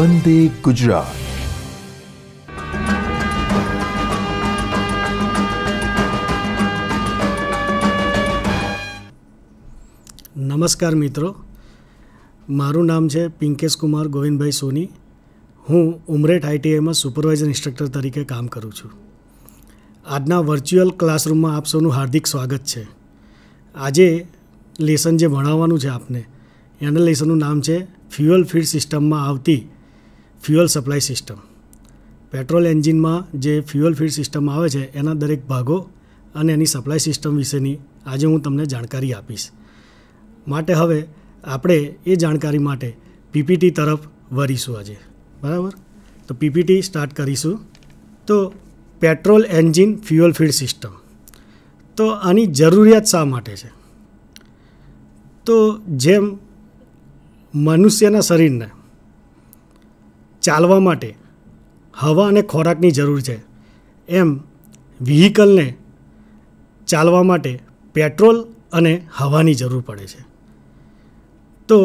વંદે ગુજરાત નમસ્કાર મિત્રો મારું નામ છે પિંકેશ કુમાર ગોવિંદભાઈ સોની હું ઉમરેઠ આઈટીઆઈમાં સુપરવાઇઝર ઇન્સ્ટ્રક્ટર તરીકે કામ કરું છું આજના વર્ચ્યુઅલ ક્લાસરૂમમાં આપ સૌનું હાર્દિક સ્વાગત છે આજે લેસન જે ભણાવવાનું છે આપને એના લેસનનું નામ છે ફ્યુઅલ ફીડ સિસ્ટમમાં આવતી ફ્યુઅલ સપ્લાય સિસ્ટમ પેટ્રોલ એન્જિનમાં જે ફ્યુઅલ ફીડ સિસ્ટમ આવે છે એના દરેક ભાગો અને એની સપ્લાય સિસ્ટમ વિશેની આજે હું તમને જાણકારી આપીશ માટે હવે આપણે એ જાણકારી માટે પીપીટી તરફ વરીશું આજે બરાબર તો પીપીટી સ્ટાર્ટ કરીશું તો petrol engine fuel feed system તો આની જરૂરિયાત શા માટે છે તો જેમ મનુષ્યના શરીરને ચાલવા માટે હવા અને ખોરાકની જરૂર છે એમ વ્હીકલને ચાલવા માટે પેટ્રોલ અને હવાની જરૂર પડે છે તો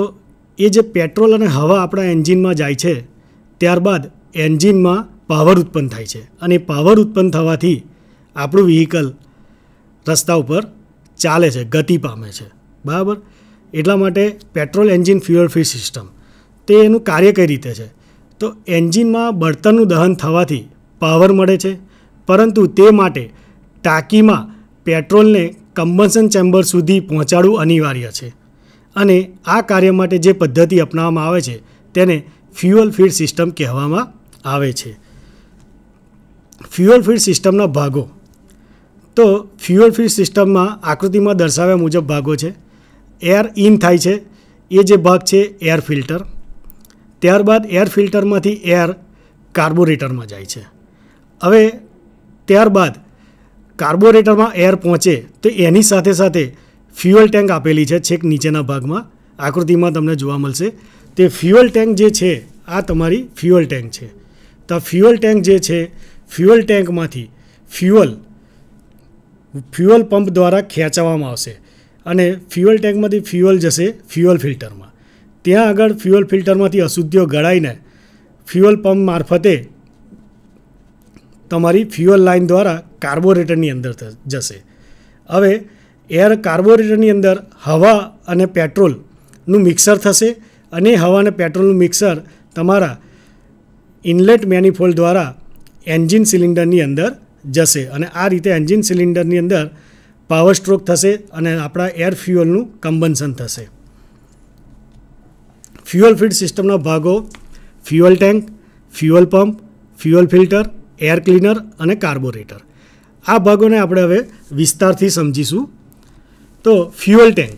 એ જે પેટ્રોલ અને હવા આપણા એન્જિનમાં જાય છે ત્યારબાદ એન્જિનમાં પાવર ઉત્પન્ન થાય છે અને પાવર ઉત્પન્ન થવાથી આપણું વ્હીકલ રસ્તા ઉપર ચાલે છે ગતિ પામે છે બરાબર એટલા માટે petrol engine fuel free system તે એનું કાર્ય કઈ રીતે છે તો એન્જિનમાં બળતરનું દહન થવાથી પાવર મળે છે પરંતુ તે માટે ટાંકીમાં પેટ્રોલને કમ્બન્સન ચેમ્બર સુધી પહોંચાડવું અનિવાર્ય છે અને આ કાર્ય માટે જે પદ્ધતિ અપનાવવામાં આવે છે તેને ફ્યુઅલ ફીડ સિસ્ટમ કહેવામાં આવે છે ફ્યુઅલ ફીડ સિસ્ટમના ભાગો તો ફ્યુઅલ ફીડ સિસ્ટમમાં આકૃતિમાં દર્શાવ્યા મુજબ ભાગો છે એર ઇન થાય છે એ જે ભાગ છે એર ફિલ્ટર ત્યારબાદ એર ફિલ્ટરમાંથી એર કાર્બોરેટરમાં જાય છે હવે ત્યારબાદ કાર્બોરેટરમાં એર પહોંચે તો એની સાથે સાથે ફ્યુઅલ ટેન્ક આપેલી છે છેક નીચેના ભાગમાં આકૃતિમાં તમને જોવા મળશે તે ફ્યુઅલ ટેન્ક જે છે આ તમારી ફ્યુઅલ ટેન્ક છે તો ફ્યુઅલ ટેન્ક જે છે ફ્યુઅલ ટેન્કમાંથી ફ્યુઅલ ફ્યુઅલ પંપ દ્વારા ખેંચવામાં આવશે અને ફ્યુઅલ ટેન્કમાંથી ફ્યુઅલ જશે ફ્યુઅલ ફિલ્ટરમાં ત્યાં આગળ ફ્યુઅલ ફિલ્ટરમાંથી અશુદ્ધિઓ ગળાઈને ફ્યુઅલ પંપ મારફતે તમારી ફ્યુઅલ લાઇન દ્વારા કાર્બોરેટરની અંદર જશે હવે એર કાર્બોરેટરની અંદર હવા અને પેટ્રોલનું મિક્સર થશે અને હવા અને પેટ્રોલનું મિક્સર તમારા ઇનલેટ મેનિફોલ દ્વારા એન્જિન સિલિન્ડરની અંદર જશે અને આ રીતે એન્જિન સિલિન્ડરની અંદર પાવર સ્ટ્રોક થશે અને આપણા એર ફ્યુઅલનું કમ્બન્સન થશે ફ્યુઅલ ફીડ સિસ્ટમના ભાગો fuel tank fuel pump fuel filter air cleaner અને કાર્બોરેટર આ ભાગોને આપણે હવે વિસ્તારથી સમજીશું તો ફ્યુઅલ ટેન્ક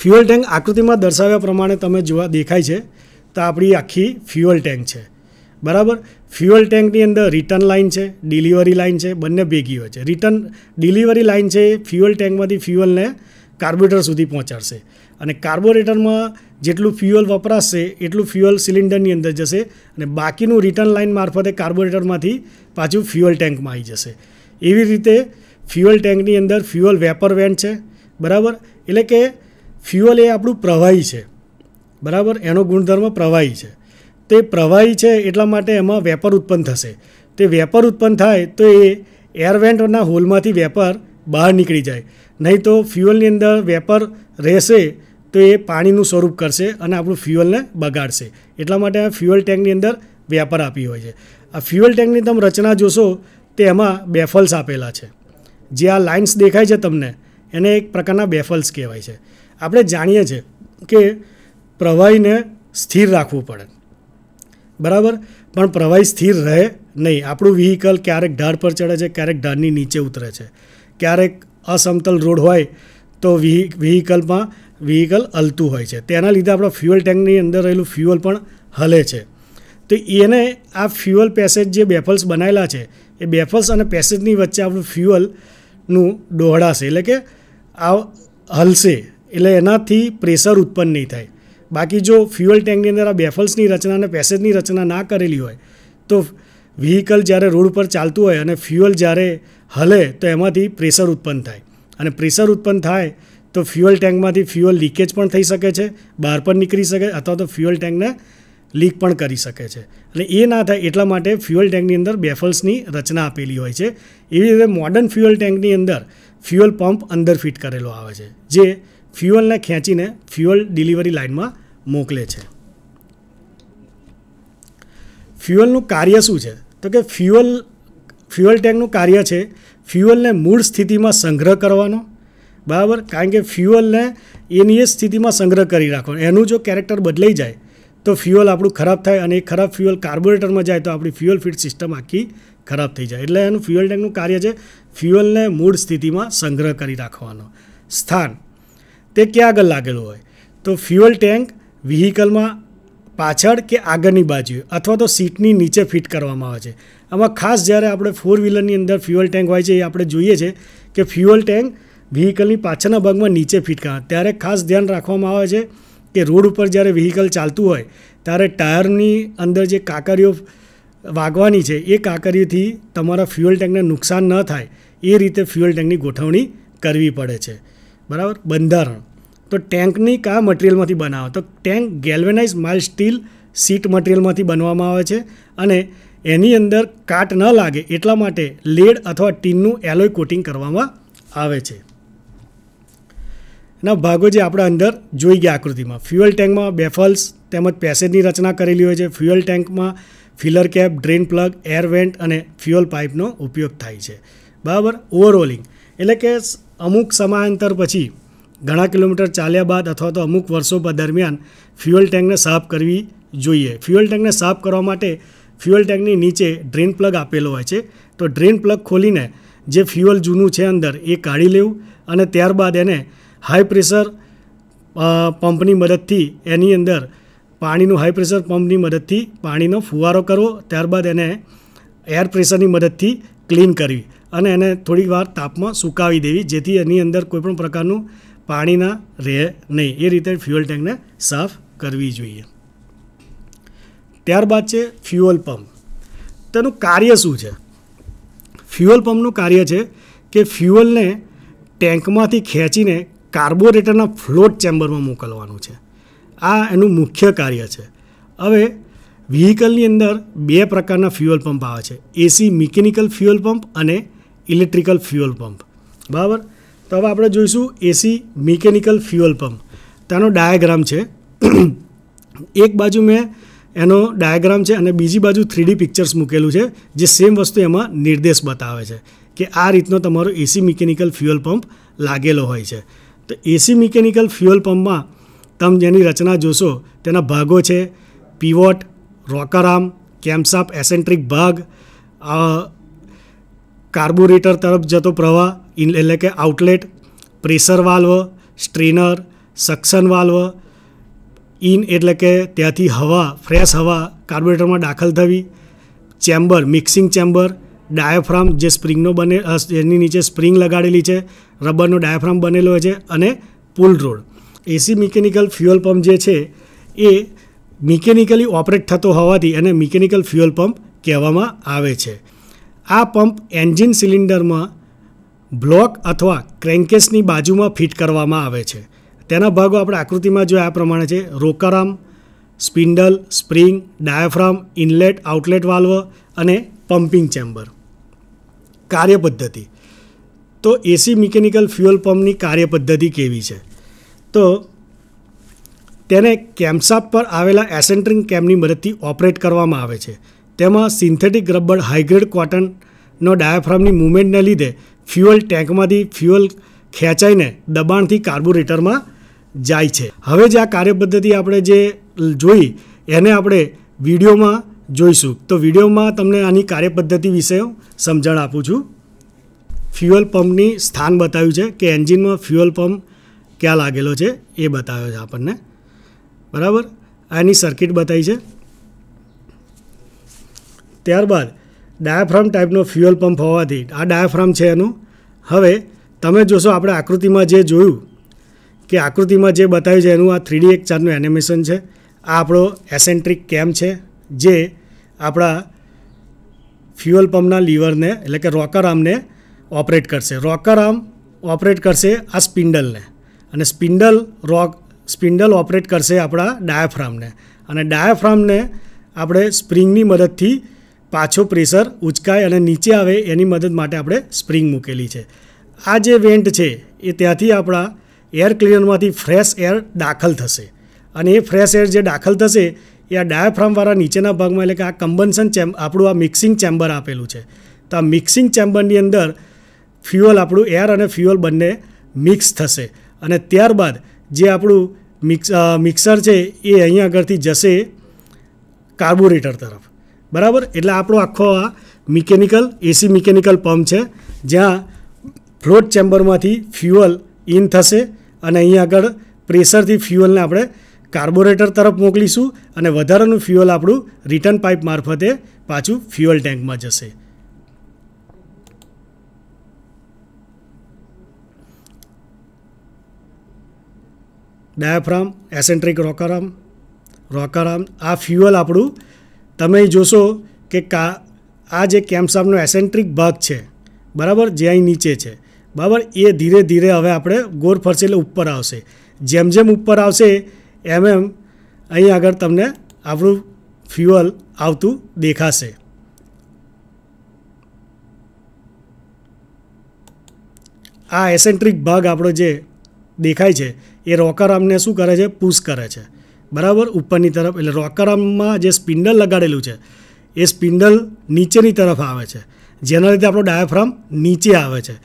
ફ્યુઅલ ટેન્ક આકૃતિમાં દર્શાવ્યા પ્રમાણે તમે જોવા દેખાય છે તો આપણી આખી ફ્યુઅલ ટેન્ક છે બરાબર ફ્યુઅલ ટેન્કની અંદર રિટર્ન લાઇન છે ડિલિવરી લાઇન છે બંને ભેગી હોય છે રિટર્ન ડિલિવરી લાઇન છે એ ફ્યુઅલ ટેન્કમાંથી ફ્યુઅલને કાર્બોરેટર સુધી પહોંચાડશે અને કાર્બોરેટરમાં જેટલું ફ્યુઅલ વપરાશે એટલું ફ્યુઅલ સિલિન્ડરની અંદર જશે અને બાકીનું રિટર્ન લાઇન મારફતે કાર્બોરેટરમાંથી પાછું ફ્યુઅલ ટેન્કમાં આવી જશે એવી રીતે ફ્યુઅલ ટેન્કની અંદર ફ્યુઅલ વેપર વેન્ટ છે બરાબર એટલે કે ફ્યુઅલ એ આપણું પ્રવાહી છે બરાબર એનો ગુણધર્મ પ્રવાહી છે તે પ્રવાહી છે એટલા માટે એમાં વેપર ઉત્પન્ન થશે તે વેપર ઉત્પન્ન થાય તો એ એર એરવેન્ટના હોલમાંથી વેપર બહાર નીકળી જાય નહીં તો ફ્યુઅલની અંદર વેપર રહેશે તો એ પાણીનું સ્વરૂપ કરશે અને આપણું ફ્યુઅલને બગાડશે એટલા માટે ફ્યુઅલ ટેન્કની અંદર વેપર આપી હોય છે આ ફ્યુઅલ ટેન્કની તમે રચના જોશો તો એમાં બેફલ્સ આપેલા છે જે આ લાઇન્સ દેખાય છે તમને એને એક પ્રકારના બેફલ્સ કહેવાય છે આપણે જાણીએ છીએ કે પ્રવાહીને સ્થિર રાખવું પડે બરાબર પણ પ્રવાહી સ્થિર રહે નહીં આપણું વ્હીકલ ક્યારેક ઢાળ પર ચડે છે ક્યારેક ઢાળની નીચે ઉતરે છે ક્યારેક અસમતલ રોડ હોય તો વ્હીકલમાં વ્હીકલ હલતું હોય છે તેના લીધે આપણા ફ્યુઅલ ટેન્કની અંદર રહેલું ફ્યુઅલ પણ હલે છે તો એને આ ફ્યુઅલ પેસેજ જે બેફલ્સ બનાવેલા છે એ બેફલ્સ અને પેસેજની વચ્ચે આપણું ફ્યુઅલનું દોહડાશે એટલે કે આ હલશે એટલે એનાથી પ્રેશર ઉત્પન્ન નહીં થાય બાકી જો ફ્યુઅલ ટેન્કની અંદર આ બેફલ્સની રચના અને પેસેજની રચના ના કરેલી હોય તો વ્હીકલ જ્યારે રોડ પર ચાલતું હોય અને ફ્યુઅલ જ્યારે હલે તો એમાંથી પ્રેશર ઉત્પન્ન થાય અને પ્રેશર ઉત્પન્ન થાય તો ફ્યુઅલ ટેન્કમાંથી ફ્યુઅલ લીકેજ પણ થઈ શકે છે બહાર પણ નીકળી શકે અથવા તો ફ્યુઅલ ટેન્કને લીક પણ કરી શકે છે એટલે એ ના થાય એટલા માટે ફ્યુઅલ ટેન્કની અંદર બેફલ્સની રચના આપેલી હોય છે એવી રીતે મોડર્ન ફ્યુઅલ ટેન્કની અંદર ફ્યુઅલ પંપ અંદર ફિટ કરેલો આવે છે જે ફ્યુઅલને ખેંચીને ફ્યુઅલ ડિલિવરી લાઇનમાં મોકલે છે ફ્યુઅલનું કાર્ય શું છે તો કે ફ્યુઅલ ફ્યુઅલ ટેન્કનું કાર્ય છે ફ્યુઅલને મૂળ સ્થિતિમાં સંગ્રહ કરવાનો બરાબર કારણ કે ફ્યુઅલને એની એ સ્થિતિમાં સંગ્રહ કરી રાખવાનો એનું જો કેરેક્ટર બદલાઈ જાય તો ફ્યુઅલ આપણું ખરાબ થાય અને એ ખરાબ ફ્યુઅલ કાર્બોરેટરમાં જાય તો આપણી ફ્યુઅલ ફીડ સિસ્ટમ આખી ખરાબ થઈ જાય એટલે એનું ફ્યુઅલ ટેન્કનું કાર્ય છે ફ્યુઅલને મૂળ સ્થિતિમાં સંગ્રહ કરી રાખવાનો સ્થાન તે ક્યાં આગળ લાગેલું હોય તો ફ્યુઅલ ટેન્ક વ્હીકલમાં પાછળ કે આગળની બાજુએ અથવા તો સીટની નીચે ફિટ કરવામાં આવે છે આમાં ખાસ જ્યારે આપણે ફોર વ્હીલરની અંદર ફ્યુઅલ ટેન્ક હોય છે એ આપણે જોઈએ છે કે ફ્યુઅલ ટેન્ક વ્હીકલની પાછળના ભાગમાં નીચે ફીટકા ત્યારે ખાસ ધ્યાન રાખવામાં આવે છે કે રોડ ઉપર જ્યારે વ્હીકલ ચાલતું હોય ત્યારે ટાયરની અંદર જે કાકરીઓ વાગવાની છે એ કાકરીઓથી તમારા ફ્યુઅલ ટેન્કને નુકસાન ન થાય એ રીતે ફ્યુઅલ ટેન્કની ગોઠવણી કરવી પડે છે બરાબર બંધારણ તો ટેન્કની કયા મટિરિયલમાંથી બનાવો તો tank galvanize mild steel sheet મટિરિયલમાંથી બનવામાં આવે છે અને એની અંદર કાટ ન લાગે એટલા માટે લેડ અથવા ટીનનું એલોય કોટિંગ કરવામાં આવે છે એના ભાગો જે આપણે અંદર જોઈ ગયા આકૃતિમાં ફ્યુઅલ ટેન્કમાં બેફલ્સ તેમજ પેસેજની રચના કરેલી હોય છે ફ્યુઅલ ટેન્કમાં filler cap drain plug air vent અને ફ્યુઅલ પાઇપનો ઉપયોગ થાય છે બરાબર ઓવરઓલિંગ એટલે કે અમુક સમયાંતર પછી ઘણા કિલોમીટર ચાલ્યા બાદ અથવા તો અમુક વર્ષો દરમિયાન ફ્યુઅલ ટેન્કને સાફ કરવી જોઈએ ફ્યુઅલ ટેન્કને સાફ કરવા માટે ફ્યુઅલ ટેન્કની નીચે ડ્રેન પ્લગ આપેલો હોય છે તો ડ્રેન પ્લગ ખોલીને જે ફ્યુઅલ જૂનું છે અંદર એ કાઢી લેવું અને ત્યારબાદ એને હાઈ પ્રેશર પંપની મદદથી એની અંદર પાણીનું હાઈ પ્રેશર પંપની મદદથી પાણીનો ફુવારો કરવો ત્યારબાદ એને એર પ્રેશરની મદદથી ક્લીન કરવી અને એને થોડી વાર તાપમાં સુકાવી દેવી જેથી એની અંદર કોઈપણ પ્રકારનું પાણીના રહે નહીં એ રીતે ફ્યુઅલ ટેન્કને સાફ કરવી જોઈએ ત્યારબાદ છે ફ્યુઅલ પંપ તેનું કાર્ય શું છે ફ્યુઅલ પંપનું કાર્ય છે કે ફ્યુઅલને ટેન્કમાંથી ખેંચીને કાર્બોરેટરના ફ્લોટ ચેમ્બરમાં મોકલવાનું છે આ એનું મુખ્ય કાર્ય છે હવે વ્હીકલની અંદર બે પ્રકારના ફ્યુઅલ પંપ આવે છે એસી મિકેનિકલ ફ્યુઅલ પંપ અને ઇલેક્ટ્રિકલ ફ્યુઅલ પંપ બરાબર તો હવે આપણે જોઈશું એસી મિકેનિકલ ફ્યુઅલ પંપ તેનો ડાયાગ્રામ છે એક બાજુ મેં એનો ડાયાગ્રામ છે અને બીજી બાજુ થ્રીડી પિક્ચર્સ મૂકેલું છે જે સેમ વસ્તુ એમાં નિર્દેશ બતાવે છે કે આ રીતનો તમારો એસી મિકેનિકલ ફ્યુઅલ પંપ લાગેલો હોય છે તો એસી મિકેનિકલ ફ્યુઅલ પંપમાં તમે જેની રચના જોશો તેના ભાગો છે પીવોટ રોકરામ કેમ્પસાપ એસેન્ટ્રિક ભાગ કાર્બોરેટર તરફ જતો પ્રવાહ એટલે કે outlet pressure valve strainer suction valve in એટલે કે ત્યાંથી હવા ફ્રેશ હવા કાર્બોરેટરમાં દાખલ થવી ચેમ્બર મિક્સિંગ ચેમ્બર ડાયાફ્રામ જે સ્પ્રિંગનો બને એની નીચે સ્પ્રિંગ લગાડેલી છે રબરનો ડાયફ્રામ બનેલો હોય છે અને pull rod AC mechanical fuel pump જે છે એ મિકેનિકલી ઓપરેટ થતો હોવાથી એને મિકેનિકલ ફ્યુઅલ પંપ કહેવામાં આવે છે આ પંપ એન્જિન સિલિન્ડરમાં બ્લોક અથવા ક્રેન્કેસની બાજુમાં ફિટ કરવામાં આવે છે તેના ભાગો આપણે આકૃતિમાં જો આ પ્રમાણે છે rocker arm spindle spring diaphragm inlet outlet valve અને પમ્પિંગ ચેમ્બર કાર્યપદ્ધતિ તો એસી મિકેનિકલ ફ્યુઅલ પંપની કાર્યપદ્ધતિ કેવી છે તો તેને કેમ્પસાપ પર આવેલા એસેન્ટ્રિંગ કેમ્પની મદદથી ઓપરેટ કરવામાં આવે છે તેમાં સિન્થેટિક રબર હાઇગ્રેડ કોટનનો ડાયાફ્રામની મૂવમેન્ટને લીધે ફ્યુઅલ ટેન્કમાંથી ફ્યુઅલ ખેંચાઈને દબાણથી કાર્બોરેટરમાં જાય છે હવે જે આ કાર્યપદ્ધતિ આપણે જે જોઈ એને આપણે વિડીયોમાં જોઈશું તો વિડીયોમાં તમને આની કાર્યપદ્ધતિ વિશે હું સમજણ આપું છું ફ્યુઅલ પંપની સ્થાન બતાવ્યું છે કે એન્જિનમાં ફ્યુઅલ પંપ ક્યાં લાગેલો છે એ બતાવ્યો છે આપણને બરાબર આની સર્કિટ બતાવી છે ત્યારબાદ ડાયાફ્રામ ટાઈપનો ફ્યુઅલ પંપ હોવાથી આ ડાયાફ્રામ છે એનું હવે તમે જોશો આપણે આકૃતિમાં જે જોયું કે આકૃતિમાં જે બતાવ્યું છે એનું આ થ્રી ડી એક ચારનું એનિમેશન છે આ આપણો એસેન્ટ્રિક કેમ છે જે આપણા ફ્યુઅલ પંપના લીવરને એટલે કે રોકર આર્મને ઓપરેટ કરશે રોકર આર્મ ઓપરેટ કરશે આ સ્પિન્ડલને અને સ્પિન્ડલ રોક સ્પિન્ડલ ઓપરેટ કરશે આપણા ડાયાફ્રામને અને ડાયાફ્રામને આપણે સ્પ્રિંગની મદદથી પાછો પ્રેશર ઉચકાય અને નીચે આવે એની મદદ માટે આપણે સ્પ્રિંગ મૂકેલી છે આ જે વેન્ટ છે એ ત્યાંથી આપણા એર ક્લીનરમાંથી ફ્રેશ એર દાખલ થશે અને એ ફ્રેશ એર જે દાખલ થશે એ આ ડાયાફ્રામવાળા નીચેના ભાગમાં એટલે કે આ કમ્બન્સન ચેમ્બ આપણું આ મિક્સિંગ ચેમ્બર આપેલું છે તો આ મિક્સિંગ ચેમ્બરની અંદર ફ્યુઅલ આપણું એર અને ફ્યુઅલ બંને મિક્સ થશે અને ત્યારબાદ જે આપણું મિક્સ મિક્સર છે એ અહીંયા આગળથી જશે કાર્બોરેટર તરફ બરાબર એટલે આપણો આખો આ મિકેનિકલ એસી મિકેનિકલ પંપ છે જ્યાં ફ્લોટ ચેમ્બરમાંથી ફ્યુઅલ ઇન થશે અને અહીં આગળ પ્રેશરથી ફ્યુઅલને આપણે કાર્બોરેટર તરફ મોકલીશું અને વધારાનું ફ્યુઅલ આપણું રિટર્ન પાઇપ મારફતે પાછું ફ્યુઅલ ટેન્કમાં જશે ડાયાફ્રામ એસેન્ટ્રિક રોકારામ રોકારામ આ ફ્યુઅલ આપણું તમે જોશો કે કા આ જે કેમ્પસાપનો એસેન્ટ્રિક ભાગ છે બરાબર જે અહીં નીચે છે બરાબર એ ધીરે ધીરે હવે આપણે ગોળ ફરશે એટલે ઉપર આવશે જેમ જેમ ઉપર આવશે એમ એમ અહીં આગળ તમને આપણું ફ્યુઅલ આવતું દેખાશે આ એસેન્ટ્રિક ભાગ આપણો જે દેખાય છે એ રોકર આર્મને શું કરે છે પુશ કરે છે બરાબર ઉપરની તરફ એટલે રોકર આર્મમાં જે સ્પિન્ડલ લગાડેલું છે એ સ્પિન્ડલ નીચેની તરફ આવે છે જેના લીધે આપણો ડાયાફ્રામ નીચે આવે છે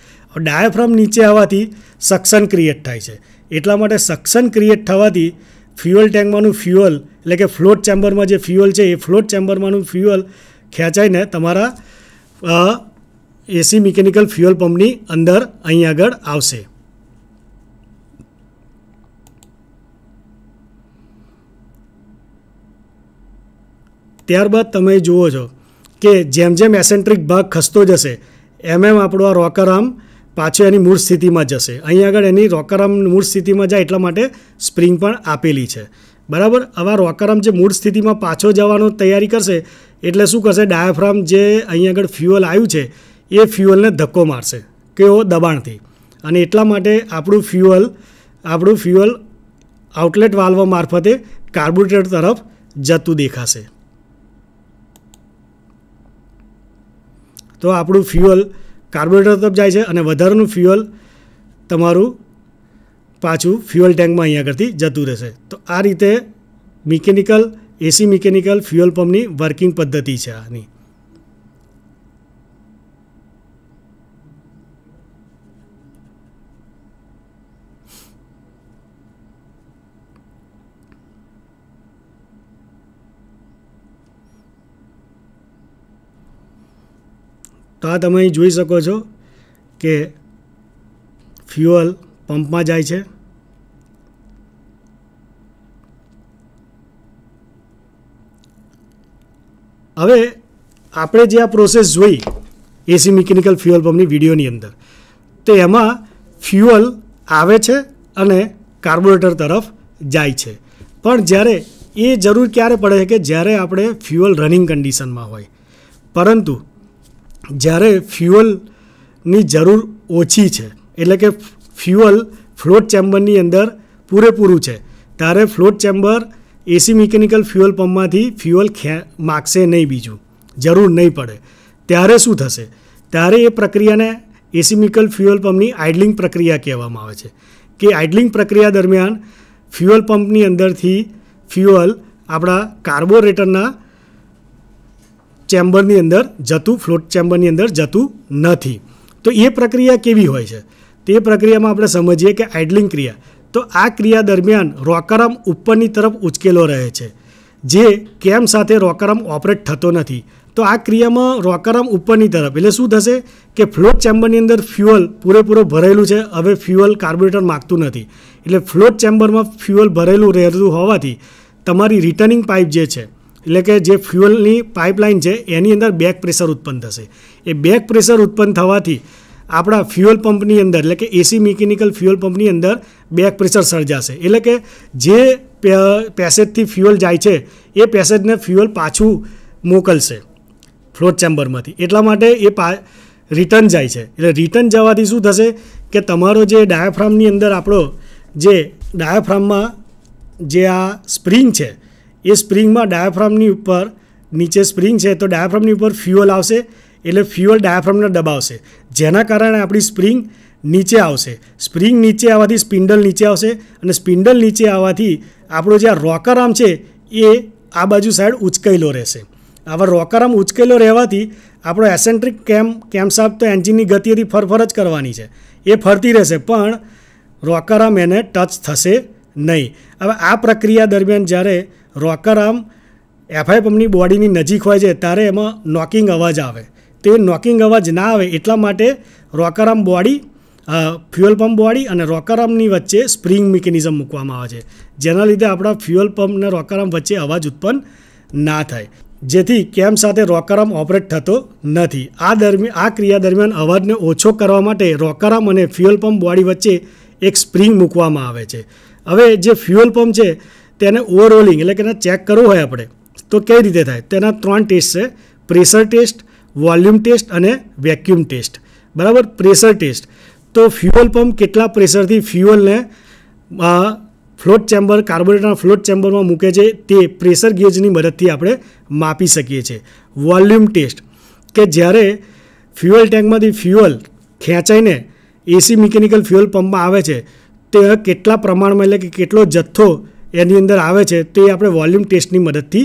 ડાયાફ્રામ નીચે આવવાથી સક્સન ક્રિએટ થાય છે એટલા માટે સક્સન ક્રિએટ થવાથી ફ્યુઅલ ટેન્કમાંનું ફ્યુઅલ એટલે કે ફ્લોટ ચેમ્બરમાં જે ફ્યુઅલ છે એ ફ્લોટ ચેમ્બરમાંનું ફ્યુઅલ ખેંચાઈને તમારા એસી મિકેનિકલ ફ્યુઅલ પંપની અંદર અહીં આગળ આવશે ત્યારબાદ તમે જુઓ છો કે જેમ જેમ એસેન્ટ્રિક ભાગ ખસતો જશે એમ એમ આપણો આ રોકર આર્મ પાછો એની મૂળ સ્થિતિમાં જશે અહીં આગળ એની રોકરમ મૂળ સ્થિતિમાં જાય એટલા માટે સ્પ્રિંગ પણ આપેલી છે બરાબર આવા રોકરમ જે મૂળ સ્થિતિમાં પાછો જવાનો તૈયારી કરશે એટલે શું કરશે ડાયાફ્રામ જે અહીં આગળ ફ્યુઅલ આવ્યું છે એ ફ્યુઅલને ધક્કો મારશે કેવો દબાણથી અને એટલા માટે આપણું ફ્યુઅલ આપણું ફ્યુઅલ આઉટલેટ વાલ્વ મારફતે કાર્બોરેટર તરફ જતું દેખાશે તો આપણું ફ્યુઅલ કાર્બોરેટર તરફ જાય છે અને વધારાનું ફ્યુઅલ તમારું પાછું ફ્યુઅલ ટેન્કમાં અહીંયા આગળથી જતું રહેશે તો આ રીતે મિકેનિકલ એસી મિકેનિકલ ફ્યુઅલ પંપની વર્કિંગ પદ્ધતિ છે આની તો આ તમે અહીં જોઈ શકો છો કે ફ્યુઅલ પંપમાં જાય છે હવે આપણે જે આ પ્રોસેસ જોઈ એસી મિકેનિકલ ફ્યુઅલ પંપની વિડીયોની અંદર તો એમાં ફ્યુઅલ આવે છે અને કાર્બોરેટર તરફ જાય છે પણ જ્યારે એ જરૂર ક્યારે પડે છે કે જ્યારે આપણે ફ્યુઅલ રનિંગ કન્ડિશનમાં હોય પરંતુ જ્યારે ફ્યુઅલની જરૂર ઓછી છે એટલે કે ફ્યુઅલ ફ્લોટ ચેમ્બરની અંદર પૂરેપૂરું છે ત્યારે float chamber AC mechanical fuel પંપમાંથી ફ્યુઅલ ખે માગશે નહીં બીજું જરૂર નહીં પડે ત્યારે શું થશે ત્યારે એ પ્રક્રિયાને એસીમિકલ ફ્યુઅલ પંપની આઇડલિંગ પ્રક્રિયા કહેવામાં આવે છે કે આઇડલિંગ પ્રક્રિયા દરમિયાન ફ્યુઅલ પંપની અંદરથી ફ્યુઅલ આપણા કાર્બોરેટરના ચેમ્બરની અંદર જતું ફ્લોટ ચેમ્બરની અંદર જતું નથી તો એ પ્રક્રિયા કેવી હોય છે તે પ્રક્રિયામાં આપણે સમજીએ કે આઇડલિંગ ક્રિયા તો આ ક્રિયા દરમિયાન રોકરમ ઉપરની તરફ ઉચકેલો રહે છે જે કેમ સાથે રોકરમ ઓપરેટ થતો નથી તો આ ક્રિયામાં રોકરમ ઉપરની તરફ એટલે શું થશે કે ફ્લોટ ચેમ્બરની અંદર ફ્યુઅલ પૂરેપૂરો ભરેલું છે હવે ફ્યુઅલ કાર્બોરેટર માગતું નથી એટલે ફ્લોટ ચેમ્બરમાં ફ્યુઅલ ભરેલું રહેતું હોવાથી તમારી રિટર્નિંગ પાઇપ જે છે એટલે કે જે ફ્યુઅલની પાઇપલાઇન છે એની અંદર બેક પ્રેશર ઉત્પન્ન થશે એ બેક પ્રેશર ઉત્પન્ન થવાથી આપણા ફ્યુઅલ પંપની અંદર એટલે કે એસી મિકેનિકલ ફ્યુઅલ પંપની અંદર બેક પ્રેશર સર્જાશે એટલે કે જે પેસેજથી ફ્યુઅલ જાય છે એ પેસેજને ફ્યુઅલ પાછું મોકલશે ફ્લોટ ચેમ્બરમાંથી એટલા માટે એ પા રિટર્ન જાય છે એટલે રિટર્ન જવાથી શું થશે કે તમારો જે ડાયાફ્રામની અંદર આપણો જે ડાયાફ્રામમાં જે આ સ્પ્રિંગ છે એ સ્પ્રિંગમાં ડાયાફ્રામની ઉપર નીચે સ્પ્રિંગ છે તો ડાયાફ્રામની ઉપર ફ્યુઅલ આવશે એટલે ફ્યુઅલ ડાયાફ્રામને દબાવશે જેના કારણે આપણી સ્પ્રિંગ નીચે આવશે સ્પ્રિંગ નીચે આવવાથી સ્પિન્ડલ નીચે આવશે અને સ્પિન્ડલ નીચે આવવાથી આપણો જે આ રોકર આમ છે એ આ બાજુ સાઈડ ઉચકાયેલો રહેશે આવા રોકર આમ ઉચકેલો રહેવાથી આપણો એસેન્ટ્રિક કેમ કેમ્પસાપ તો એન્જિનની ગતિથી હતી ફરફર જ કરવાની છે એ ફરતી રહેશે પણ રોકર આમ એને ટચ થશે નહીં હવે આ પ્રક્રિયા દરમિયાન જ્યારે રોકરામ એફઆઈ પંપની બોડીની નજીક હોય છે ત્યારે એમાં નોકિંગ અવાજ આવે તે નોકિંગ અવાજ ના આવે એટલા માટે આમ બોડી ફ્યુઅલ પંપ બોડી અને રોકરામની વચ્ચે સ્પ્રિંગ મિકેનિઝમ મૂકવામાં આવે છે જેના લીધે આપણા ફ્યુઅલ પંપ અને રોકરામ વચ્ચે અવાજ ઉત્પન્ન ના થાય જેથી કેમ સાથે રોકરામ ઓપરેટ થતો નથી આ દરમિયાન આ ક્રિયા દરમિયાન અવાજને ઓછો કરવા માટે રોકરામ અને ફ્યુઅલ પંપ બોડી વચ્ચે એક સ્પ્રિંગ મૂકવામાં આવે છે હવે જે ફ્યુઅલ પંપ છે તેને ઓવરઓલિંગ એટલે કે એને ચેક કરવું હોય આપણે તો કઈ રીતે થાય તેના ત્રણ ટેસ્ટ છે પ્રેશર ટેસ્ટ વોલ્યુમ ટેસ્ટ અને વેક્યુમ ટેસ્ટ બરાબર પ્રેશર ટેસ્ટ તો ફ્યુઅલ પંપ કેટલા પ્રેશરથી ફ્યુઅલને ફ્લોટ ચેમ્બર કાર્બોરેટરના ફ્લોટ ચેમ્બરમાં મૂકે છે તે પ્રેશર ગેજની મદદથી આપણે માપી શકીએ છીએ વોલ્યુમ ટેસ્ટ કે જ્યારે ફ્યુઅલ ટેન્કમાંથી ફ્યુઅલ ખેંચાઈને એસી મિકેનિકલ ફ્યુઅલ પંપમાં આવે છે તે કેટલા પ્રમાણમાં એટલે કે કેટલો જથ્થો એની અંદર આવે છે તે આપણે વોલ્યુમ ટેસ્ટની મદદથી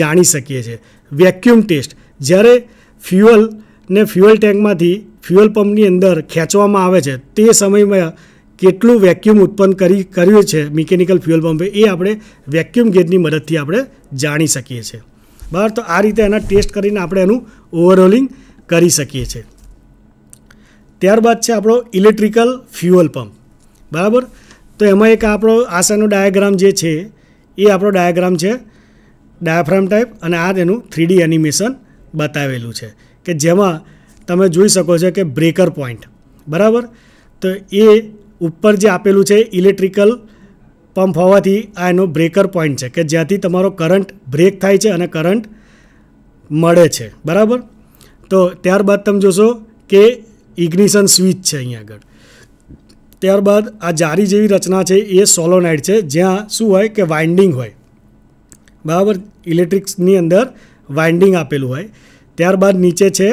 જાણી શકીએ છીએ વેક્યુમ ટેસ્ટ જ્યારે ફ્યુઅલ ને ફ્યુઅલ ટેન્કમાંથી ફ્યુઅલ પંપની અંદર ખેંચવામાં આવે છે તે સમયમાં કેટલું વેક્યુમ ઉત્પન્ન કરી કર્યું છે મિકેનિકલ ફ્યુઅલ પંપે એ આપણે વેક્યુમ ગેજની મદદથી આપણે જાણી શકીએ છીએ બરાબર તો આ રીતે એના ટેસ્ટ કરીને આપણે એનું ઓવરઓલિંગ કરી શકીએ છીએ ત્યારબાદ છે આપણો ઇલેક્ટ્રિકલ ફ્યુઅલ પંપ બરાબર તો એમાં એક આપણો આસનનો ડાયાગ્રામ જે છે એ આપણો ડાયાગ્રામ છે ડાયાફ્રામ ટાઈપ અને આ તેનું થ્રીડી એનિમેશન બતાવેલું છે કે જેમાં તમે જોઈ શકો છો કે બ્રેકર પોઈન્ટ બરાબર તો એ ઉપર જે આપેલું છે ઇલેક્ટ્રિકલ પંપ હોવાથી આ એનો બ્રેકર પોઈન્ટ છે કે જ્યાંથી તમારો કરંટ બ્રેક થાય છે અને કરંટ મળે છે બરાબર તો ત્યારબાદ તમે જોશો કે ઇગ્નિશન સ્વિચ છે અહીંયા આગળ ત્યારબાદ આ જારી જેવી રચના છે એ સોલોનાઇડ છે જ્યાં શું હોય કે વાઇન્ડિંગ હોય બરાબર ઇલેક્ટ્રિક્સની અંદર વાઇન્ડિંગ આપેલું હોય ત્યારબાદ નીચે છે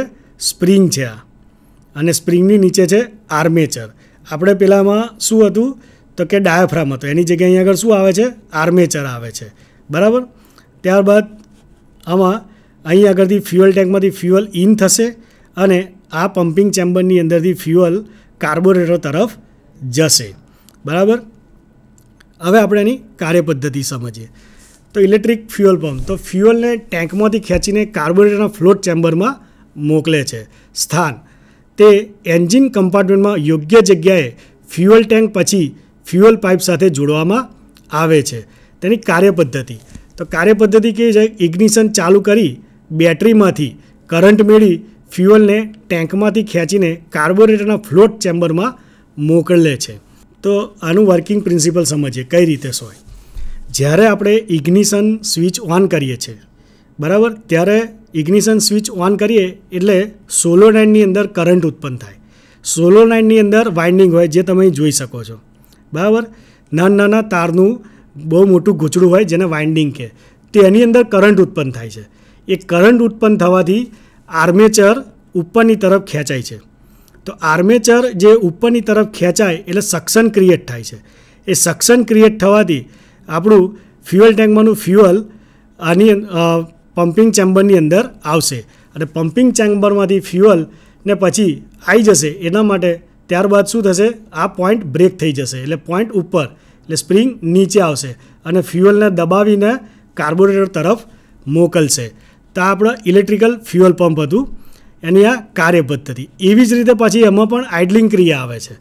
સ્પ્રિંગ છે આ અને સ્પ્રિંગની નીચે છે આર્મેચર આપણે પેલામાં શું હતું તો કે ડાયાફ્રામ હતો એની જગ્યાએ અહીં આગળ શું આવે છે આર્મેચર આવે છે બરાબર ત્યારબાદ આમાં અહીં આગળથી ફ્યુઅલ ટેન્કમાંથી ફ્યુઅલ ઇન થશે અને આ પમ્પિંગ ચેમ્બરની અંદરથી ફ્યુઅલ કાર્બોરેટર તરફ જશે બરાબર હવે આપણે એની કાર્યપદ્ધતિ સમજીએ તો ઇલેક્ટ્રિક ફ્યુઅલ પંપ તો ફ્યુઅલને ટેન્કમાંથી ખેંચીને કાર્બોરેટરના ફ્લોટ ચેમ્બરમાં મોકલે છે સ્થાન તે એન્જિન કમ્પાર્ટમેન્ટમાં યોગ્ય જગ્યાએ ફ્યુઅલ ટેન્ક પછી ફ્યુઅલ પાઇપ સાથે જોડવામાં આવે છે તેની કાર્યપદ્ધતિ તો કાર્યપદ્ધતિ કેવી છે ઇગ્નિશન ચાલુ કરી બેટરીમાંથી કરંટ મેળવી ફ્યુઅલને ટેન્કમાંથી ખેંચીને કાર્બોરેટરના ફ્લોટ ચેમ્બરમાં મોકલે છે તો આનું વર્કિંગ પ્રિન્સિપલ સમજીએ કઈ રીતે સોય જ્યારે આપણે ઇગ્નિશન સ્વિચ ઓન કરીએ છીએ બરાબર ત્યારે ઇગ્નિશન સ્વિચ ઓન કરીએ એટલે સોલોનાઇનની અંદર કરંટ ઉત્પન્ન થાય સોલોનાઇનની અંદર વાઇન્ડિંગ હોય જે તમે જોઈ શકો છો બરાબર નાના નાના તારનું બહુ મોટું ગૂંચડું હોય જેને વાઇન્ડિંગ કહે તેની અંદર કરંટ ઉત્પન્ન થાય છે એ કરંટ ઉત્પન્ન થવાથી આર્મેચર ઉપરની તરફ ખેંચાય છે તો આર્મેચર જે ઉપરની તરફ ખેંચાય એટલે સક્સન ક્રિએટ થાય છે એ સક્સન ક્રિએટ થવાથી આપણું ફ્યુઅલ ટેન્કમાંનું ફ્યુઅલ આની પમ્પિંગ ચેમ્બરની અંદર આવશે અને પમ્પિંગ ચેમ્બરમાંથી ફ્યુઅલ ને પછી આવી જશે એના માટે ત્યારબાદ શું થશે આ પોઈન્ટ બ્રેક થઈ જશે એટલે પોઈન્ટ ઉપર એટલે સ્પ્રિંગ નીચે આવશે અને ફ્યુઅલને દબાવીને કાર્બોરેટર તરફ મોકલશે તો આ આપણો ઇલેક્ટ્રિકલ ફ્યુઅલ પંપ હતું એની આ કાર્યપદ્ધતિ એવી જ રીતે પછી એમાં પણ આઇડલિંગ ક્રિયા આવે છે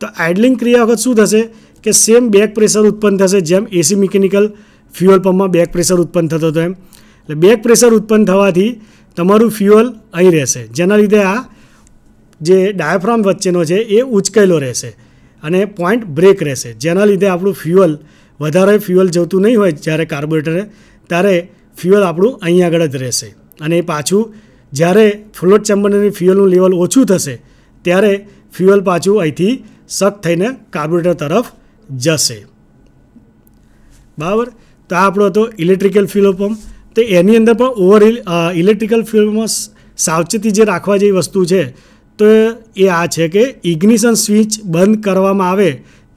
તો આઇડલિંગ ક્રિયા વખત શું થશે કે સેમ બેક પ્રેશર ઉત્પન્ન થશે જેમ એસી મિકેનિકલ ફ્યુઅલ પંપમાં બેક પ્રેશર ઉત્પન્ન થતો હતો એમ એટલે બેક પ્રેશર ઉત્પન્ન થવાથી તમારું ફ્યુઅલ અહીં રહેશે જેના લીધે આ જે ડાયાફ્રામ વચ્ચેનો છે એ ઉચકેલો રહેશે અને પોઈન્ટ બ્રેક રહેશે જેના લીધે આપણું ફ્યુઅલ વધારે ફ્યુઅલ જતું નહીં હોય જ્યારે કાર્બોરેટરે ત્યારે ફ્યુઅલ આપણું અહીં આગળ જ રહેશે અને એ પાછું જ્યારે ફ્લોટ ચેમ્બરની ફ્યુઅલનું લેવલ ઓછું થશે ત્યારે ફ્યુઅલ પાછું અહીંથી સક થઈને કાર્બોરેટર તરફ જશે બરાબર તો આ આપણો હતો ઇલેક્ટ્રિકલ ફ્યુઅલ પંપ તો એની અંદર પણ ઓવર ઇલેક્ટ્રિકલ ફ્યુઅલમાં સાવચેતી જે રાખવા જેવી વસ્તુ છે તો એ આ છે કે ઇગ્નિશન સ્વિચ બંધ કરવામાં આવે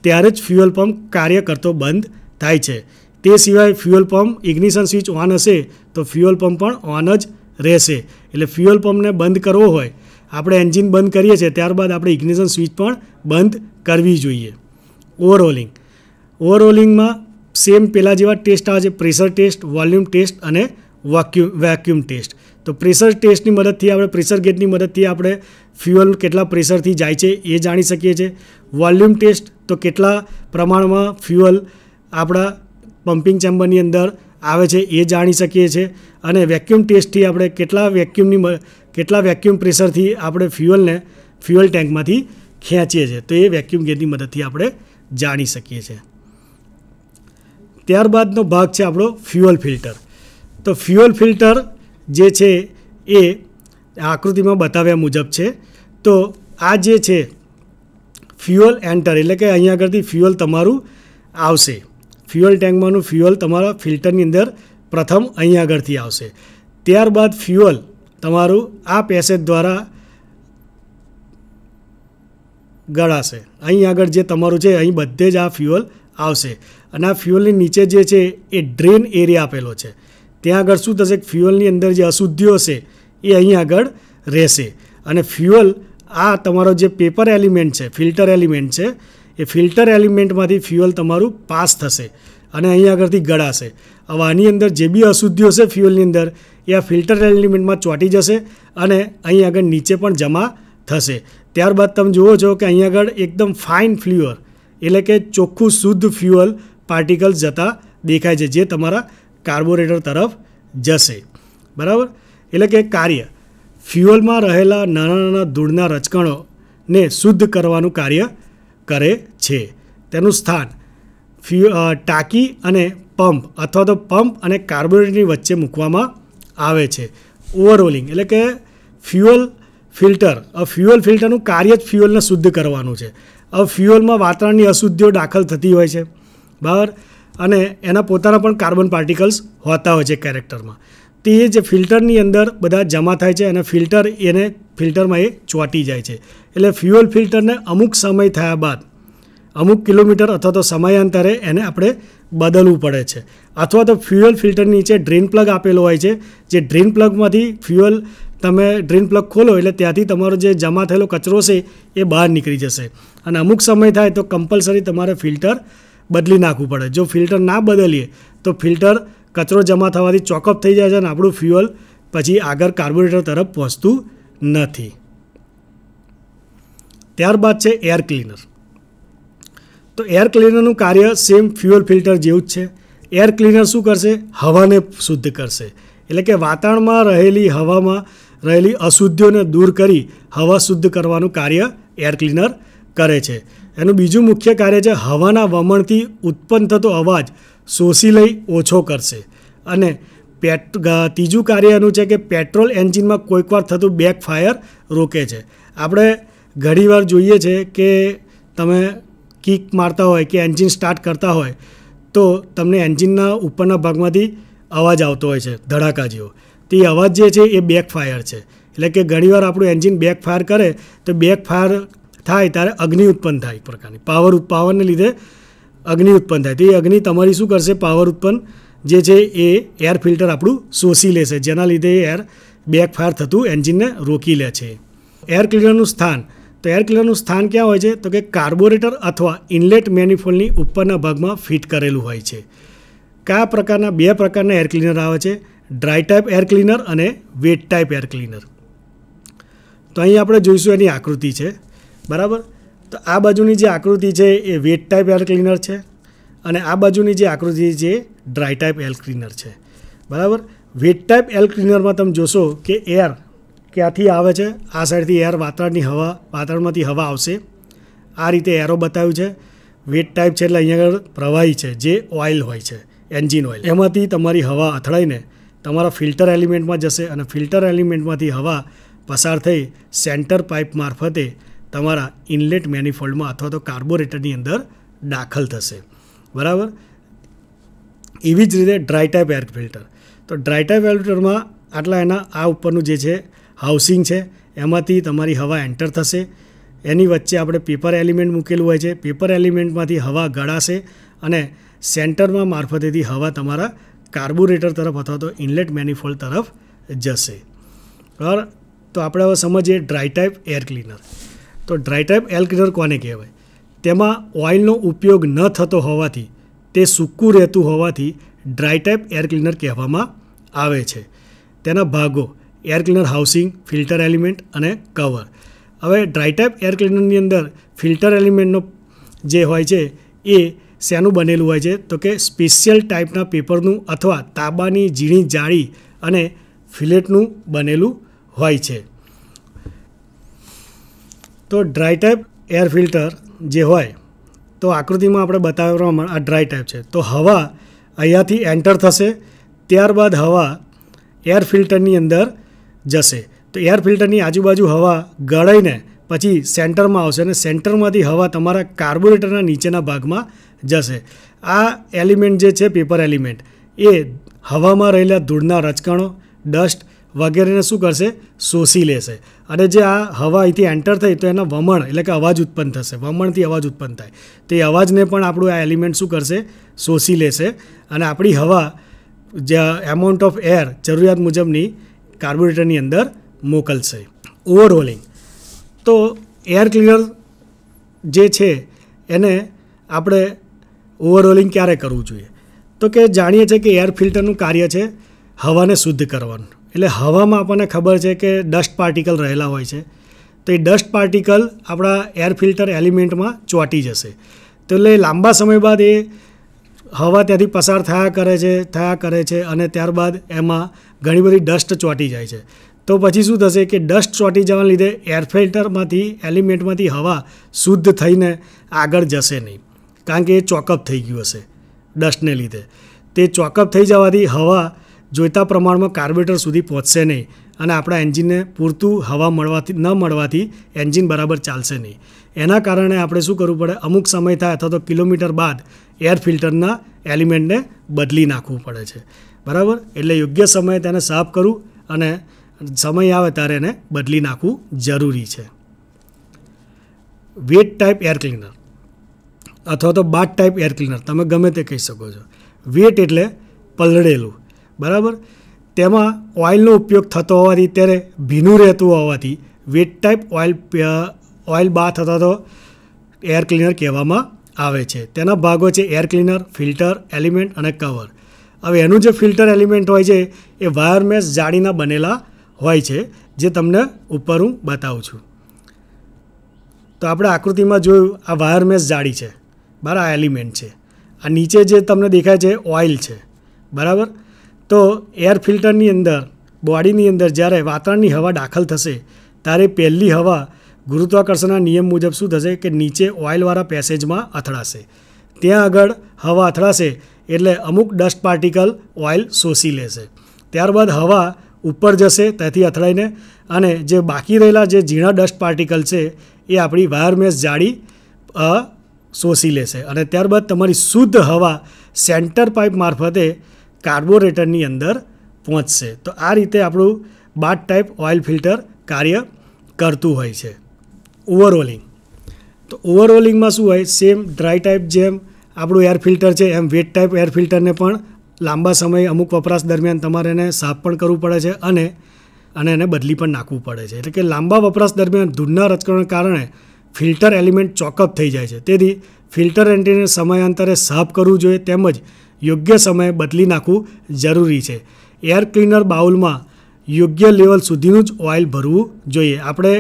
ત્યારે જ ફ્યુઅલ પંપ કાર્ય કરતો બંધ થાય છે તે સિવાય fuel pump ignition switch on હશે તો ફ્યુઅલ પંપ પણ ઓન જ રહેશે એટલે ફ્યુઅલ પંપને બંધ કરવો હોય આપણે એન્જિન બંધ કરીએ છીએ ત્યારબાદ આપણે ઇગ્નિશન સ્વિચ પણ બંધ કરવી જોઈએ ઓવરઓલિંગ ઓવરઓલિંગમાં સેમ પહેલાં જેવા ટેસ્ટ આવે છે પ્રેશર ટેસ્ટ વોલ્યુમ ટેસ્ટ અને વાક્યુમ વેક્યુમ ટેસ્ટ તો પ્રેશર ટેસ્ટની મદદથી આપણે પ્રેશર ગેટની મદદથી આપણે ફ્યુઅલ કેટલા પ્રેશરથી જાય છે એ જાણી શકીએ છીએ વોલ્યુમ ટેસ્ટ તો કેટલા પ્રમાણમાં ફ્યુઅલ આપણા પમ્પિંગ ચેમ્બરની અંદર આવે છે એ જાણી શકીએ છીએ અને વેક્યુમ ટેસ્ટથી આપણે કેટલા વેક્યુમની કેટલા વેક્યુમ પ્રેશરથી આપણે ફ્યુઅલને ફ્યુઅલ ટેન્કમાંથી ખેંચીએ છીએ તો એ વેક્યુમ ગેજની મદદથી આપણે જાણી શકીએ છીએ ત્યારબાદનો ભાગ છે આપણો ફ્યુઅલ ફિલ્ટર તો ફ્યુઅલ ફિલ્ટર જે છે એ આકૃતિમાં બતાવ્યા મુજબ છે તો આ જે છે ફ્યુઅલ એન્ટર એટલે કે અહીંયા આગળથી ફ્યુઅલ તમારું આવશે ફ્યુઅલ ટેન્કમાંનું ફ્યુઅલ તમારા ફિલ્ટરની અંદર પ્રથમ અહીં આગળથી આવશે ત્યારબાદ ફ્યુઅલ તમારું આ પેસેજ દ્વારા ગળાશે અહીં આગળ જે તમારું છે અહીં બધે જ આ ફ્યુઅલ આવશે અને આ ફ્યુઅલની નીચે જે છે એ ડ્રેન એરિયા આપેલો છે ત્યાં આગળ શું થશે ફ્યુઅલની અંદર જે અશુદ્ધિઓ છે એ અહીં આગળ રહેશે અને ફ્યુઅલ આ તમારો જે પેપર એલિમેન્ટ છે ફિલ્ટર એલિમેન્ટ છે એ ફિલ્ટર એલિમેન્ટમાંથી ફ્યુઅલ તમારું પાસ થશે અને અહીં આગળથી ગળાશે હવે આની અંદર જે બી અશુદ્ધિઓ છે ફ્યુઅલની અંદર એ આ ફિલ્ટર એલિમેન્ટમાં ચોંટી જશે અને અહીં આગળ નીચે પણ જમા થશે ત્યારબાદ તમે જુઓ છો કે અહીં આગળ એકદમ ફાઇન ફ્લ્યુઅર એટલે કે ચોખ્ખું શુદ્ધ ફ્યુઅલ પાર્ટિકલ્સ જતા દેખાય છે જે તમારા કાર્બોરેટર તરફ જશે બરાબર એટલે કે કાર્ય ફ્યુઅલમાં રહેલા નાના નાના ધૂળના રચકણોને શુદ્ધ કરવાનું કાર્ય કરે છે તેનું સ્થાન ફ્યુ ટાંકી અને પંપ અથવા તો પંપ અને કાર્બોરેટરની વચ્ચે મૂકવામાં આવે છે ઓવરઓલિંગ એટલે કે ફ્યુઅલ ફિલ્ટર ફ્યુઅલ ફિલ્ટરનું કાર્ય જ ફ્યુઅલને શુદ્ધ કરવાનું છે હવે ફ્યુઅલમાં વાતાવરણની અશુદ્ધિઓ દાખલ થતી હોય છે બરાબર અને એના પોતાના પણ કાર્બન પાર્ટિકલ્સ હોતા હોય છે કેરેક્ટરમાં તે જે ફિલ્ટરની અંદર બધા જમા થાય છે અને ફિલ્ટર એને ફિલ્ટરમાં એ ચોંટી જાય છે એટલે ફ્યુઅલ ફિલ્ટરને અમુક સમય થયા બાદ અમુક કિલોમીટર અથવા તો સમયાંતરે એને આપણે બદલવું પડે છે અથવા તો ફ્યુઅલ ફિલ્ટરની નીચે ડ્રેન પ્લગ આપેલો હોય છે જે ડ્રેન પ્લગમાંથી ફ્યુઅલ તમે ડ્રેન પ્લગ ખોલો એટલે ત્યાંથી તમારો જે જમા થયેલો કચરો છે એ બહાર નીકળી જશે અને અમુક સમય થાય તો કમ્પલસરી તમારે ફિલ્ટર બદલી નાખવું પડે જો ફિલ્ટર ના બદલીએ તો ફિલ્ટર કચરો જમા થવાથી ચોકઅપ થઈ જાય છે અને આપણું ફ્યુઅલ પછી આગળ કાર્બોરેટર તરફ પહોંચતું નથી ત્યારબાદ છે એર ક્લીનર તો એર ક્લીનરનું કાર્ય સેમ ફ્યુઅલ ફિલ્ટર જેવું જ છે એર ક્લીનર શું કરશે હવાને શુદ્ધ કરશે એટલે કે વાતાવરણમાં રહેલી હવામાં રહેલી અશુદ્ધિઓને દૂર કરી હવા શુદ્ધ કરવાનું કાર્ય એર ક્લીનર કરે છે એનું બીજું મુખ્ય કાર્ય છે હવાના વમણથી ઉત્પન્ન થતો અવાજ શોષી લઈ ઓછો કરશે અને પેટ ત્રીજું કાર્ય એનું છે કે પેટ્રોલ એન્જિનમાં કોઈકવાર થતું બેકફાયર રોકે છે આપણે ઘણીવાર જોઈએ છે કે તમે કિક મારતા હોય કે એન્જિન સ્ટાર્ટ કરતા હોય તો તમને એન્જિનના ઉપરના ભાગમાંથી અવાજ આવતો હોય છે ધડાકા જેવો તે અવાજ જે છે એ બેકફાયર છે એટલે કે ઘણીવાર આપણું એન્જિન બેકફાયર કરે તો બેકફાયર થાય ત્યારે અગ્નિ ઉત્પન્ન થાય એક પ્રકારની પાવર પાવરને લીધે અગ્નિ ઉત્પન્ન થાય તો એ અગ્નિ તમારી શું કરશે પાવર ઉત્પન્ન જે છે એ એર ફિલ્ટર આપણું શોષી લેશે જેના લીધે એર બેકફાયર થતું એન્જિનને રોકી લે છે એર ક્લીનરનું સ્થાન તો એર ક્લિયરનું સ્થાન ક્યાં હોય છે તો કે કાર્બોરેટર અથવા ઇનલેટ મેનિફોલ્ડની ઉપરના ભાગમાં ફિટ કરેલું હોય છે કયા પ્રકારના બે પ્રકારના એર ક્લીનર આવે છે ડ્રાય ટાઈપ એર ક્લીનર અને વેટ ટાઈપ એર ક્લીનર તો અહીં આપણે જોઈશું એની આકૃતિ છે બરાબર તો આ બાજુની જે આકૃતિ છે એ વેટ ટાઈપ એર ક્લીનર છે અને આ બાજુની જે આકૃતિ છે ડ્રાય ટાઈપ એર ક્લીનર છે બરાબર વેટ ટાઈપ એર ક્લીનરમાં તમે જોશો કે એર ક્યાંથી આવે છે આ સાઈડથી એર વાતાવરણની હવા વાતાવરણમાંથી હવા આવશે આ રીતે એરો બતાવ્યું છે વેટ ટાઈપ છે એટલે અહીંયા આગળ પ્રવાહી છે જે ઓઇલ હોય છે એન્જિન ઓઇલ એમાંથી તમારી હવા અથડાઈને તમારા ફિલ્ટર એલિમેન્ટમાં જશે અને ફિલ્ટર એલિમેન્ટમાંથી હવા પસાર થઈ સેન્ટર પાઇપ મારફતે તમારા ઇનલેટ મેનિફોલ્ડમાં અથવા તો કાર્બોરેટરની અંદર દાખલ થશે બરાબર એવી જ રીતે ડ્રાય ટાઈપ એર ફિલ્ટર તો ડ્રાય ટાઈપ એર ફિલ્ટરમાં આટલા એના આ ઉપરનું જે છે હાઉસિંગ છે એમાંથી તમારી હવા એન્ટર થશે એની વચ્ચે આપણે પેપર એલિમેન્ટ મૂકેલું હોય છે પેપર એલિમેન્ટમાંથી હવા ગળાશે અને સેન્ટરમાં મારફતેથી હવા તમારા કાર્બોરેટર તરફ અથવા તો ઇનલેટ મેનિફોલ્ડ તરફ જશે બરાબર તો આપણે હવે સમજીએ ડ્રાય ટાઈપ એર ક્લીનર તો ડ્રાય ડ્રાયટાઇપ એલ્કિનર કોને કહેવાય તેમાં ઓઇલનો ઉપયોગ ન થતો હોવાથી તે સૂકું રહેતું હોવાથી ડ્રાય ટાઈપ એર ક્લીનર કહેવામાં આવે છે તેના ભાગો air cleaner housing filter element અને કવર હવે ડ્રાય ટાઈપ એર ક્લીનરની અંદર ફિલ્ટર એલિમેન્ટનો જે હોય છે એ શેનું બનેલું હોય છે તો કે સ્પેશિયલ ટાઈપના પેપરનું અથવા તાંબાની ઝીણી જાળી અને ફિલેટનું બનેલું હોય છે તો ડ્રાય ટાઈપ એર ફિલ્ટર જે હોય તો આકૃતિમાં આપણે બતાવવામાં આ ડ્રાય ટાઈપ છે તો હવા અહીંયાથી એન્ટર થશે ત્યારબાદ હવા એર ફિલ્ટરની અંદર જશે તો એર ફિલ્ટરની આજુબાજુ હવા ગળાઈને પછી સેન્ટરમાં આવશે અને સેન્ટરમાંથી હવા તમારા કાર્બોરેટરના નીચેના ભાગમાં જશે આ એલિમેન્ટ જે છે પેપર એલિમેન્ટ એ હવામાં રહેલા ધૂળના રચકણો ડસ્ટ વગેરેને શું કરશે શોષી લેશે અને જે આ હવા અહીંથી એન્ટર થઈ તો એના વમણ એટલે કે અવાજ ઉત્પન્ન થશે વમણથી અવાજ ઉત્પન્ન થાય તે અવાજને પણ આપણું આ એલિમેન્ટ શું કરશે શોષી લેશે અને આપણી હવા જે એમાઉન્ટ ઓફ એર જરૂરિયાત મુજબની કાર્બોરેટરની અંદર મોકલશે ઓવરઓલિંગ તો એર ક્લિનર જે છે એને આપણે ઓવરઓલિંગ ક્યારે કરવું જોઈએ તો કે જાણીએ છીએ કે એર ફિલ્ટરનું કાર્ય છે હવાને શુદ્ધ કરવાનું એટલે હવામાં આપણને ખબર છે કે ડસ્ટ પાર્ટિકલ રહેલા હોય છે તો એ ડસ્ટ પાર્ટિકલ આપણા એર ફિલ્ટર એલિમેન્ટમાં ચોંટી જશે તો એટલે લાંબા સમય બાદ એ હવા ત્યાંથી પસાર થયા કરે છે થયા કરે છે અને ત્યારબાદ એમાં ઘણી બધી ડસ્ટ ચોંટી જાય છે તો પછી શું થશે કે ડસ્ટ ચોંટી જવાના લીધે એર ફિલ્ટરમાંથી એલિમેન્ટમાંથી હવા શુદ્ધ થઈને આગળ જશે નહીં કારણ કે એ ચોકઅપ થઈ ગયું હશે ડસ્ટને લીધે તે ચોકઅપ થઈ જવાથી હવા જોઈતા પ્રમાણમાં કાર્બેટર સુધી પહોંચશે નહીં અને આપણા એન્જિનને પૂરતું હવા મળવાથી ન મળવાથી એન્જિન બરાબર ચાલશે નહીં એના કારણે આપણે શું કરવું પડે અમુક સમય થાય અથવા તો કિલોમીટર બાદ એર ફિલ્ટરના એલિમેન્ટને બદલી નાખવું પડે છે બરાબર એટલે યોગ્ય સમયે તેને સાફ કરવું અને સમય આવે ત્યારે એને બદલી નાખવું જરૂરી છે વેટ ટાઈપ એર ક્લીનર અથવા તો બાથ ટાઈપ એર ક્લીનર તમે ગમે તે કહી શકો છો વેટ એટલે પલળેલું બરાબર તેમાં ઓઇલનો ઉપયોગ થતો હોવાથી ત્યારે ભીનું રહેતું હોવાથી wet type oil oil bath અથવા તો એર ક્લીનર કહેવામાં આવે છે તેના ભાગો છે એર ક્લીનર ફિલ્ટર એલિમેન્ટ અને કવર હવે એનું જે ફિલ્ટર એલિમેન્ટ હોય છે એ વાયર મેશ જાળીના બનેલા હોય છે જે તમને ઉપર હું બતાવું છું તો આપણે આકૃતિમાં જોયું આ વાયર મેશ જાળી છે બરાબર આ એલિમેન્ટ છે આ નીચે જે તમને દેખાય છે ઓઇલ છે બરાબર તો એર ફિલ્ટરની અંદર બોડીની અંદર જ્યારે વાતાવરણની હવા દાખલ થશે ત્યારે પહેલી હવા ગુરુત્વાકર્ષણના નિયમ મુજબ શું થશે કે નીચે ઓઇલવાળા પેસેજમાં અથડાશે ત્યાં આગળ હવા અથડાશે એટલે અમુક ડસ્ટ પાર્ટિકલ ઓઇલ શોષી લેશે ત્યારબાદ હવા ઉપર જશે ત્યાંથી અથડાઈને અને જે બાકી રહેલા જે ઝીણા ડસ્ટ પાર્ટિકલ છે એ આપણી વાયરમેસ જાળી શોષી લેશે અને ત્યારબાદ તમારી શુદ્ધ હવા સેન્ટર પાઇપ મારફતે કાર્બોરેટરની અંદર પહોંચશે તો આ રીતે આપણું બાટ ટાઈપ ઓઇલ ફિલ્ટર કાર્ય કરતું હોય છે ઓવરઓલિંગ તો ઓવરઓલિંગમાં શું હોય સેમ ડ્રાય ટાઈપ જેમ આપણું એર ફિલ્ટર છે એમ વેટ ટાઈપ એર ફિલ્ટરને પણ લાંબા સમય અમુક વપરાશ દરમિયાન તમારે એને સાફ પણ કરવું પડે છે અને અને એને બદલી પણ નાખવું પડે છે એટલે કે લાંબા વપરાશ દરમિયાન ધૂળના રચકણને કારણે ફિલ્ટર એલિમેન્ટ ચોકઅપ થઈ જાય છે તેથી ફિલ્ટર એન્ટિને સમયાંતરે સાફ કરવું જોઈએ તેમજ યોગ્ય સમયે બદલી નાખવું જરૂરી છે એર ક્લીનર બાઉલમાં યોગ્ય લેવલ સુધીનું જ ઓઇલ ભરવું જોઈએ આપણે